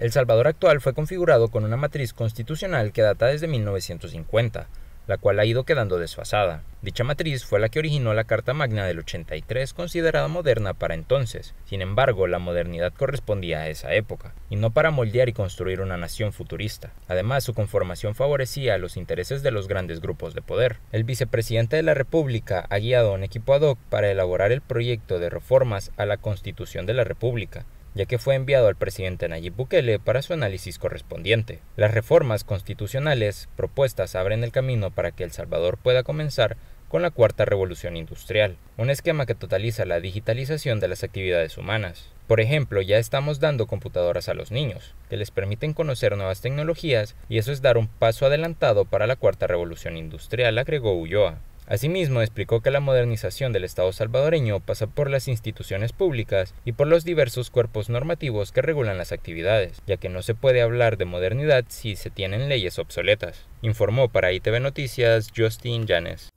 El Salvador actual fue configurado con una matriz constitucional que data desde 1950, la cual ha ido quedando desfasada. Dicha matriz fue la que originó la Carta Magna del 83, considerada moderna para entonces. Sin embargo, la modernidad correspondía a esa época, y no para moldear y construir una nación futurista. Además, su conformación favorecía los intereses de los grandes grupos de poder. El vicepresidente de la República ha guiado un equipo ad hoc para elaborar el proyecto de reformas a la Constitución de la República, ya que fue enviado al presidente Nayib Bukele para su análisis correspondiente. Las reformas constitucionales propuestas abren el camino para que El Salvador pueda comenzar con la cuarta revolución industrial, un esquema que totaliza la digitalización de las actividades humanas. Por ejemplo, ya estamos dando computadoras a los niños, que les permiten conocer nuevas tecnologías y eso es dar un paso adelantado para la cuarta revolución industrial, agregó Ulloa. Asimismo, explicó que la modernización del Estado salvadoreño pasa por las instituciones públicas y por los diversos cuerpos normativos que regulan las actividades, ya que no se puede hablar de modernidad si se tienen leyes obsoletas, informó para ITV Noticias Justin Llanes.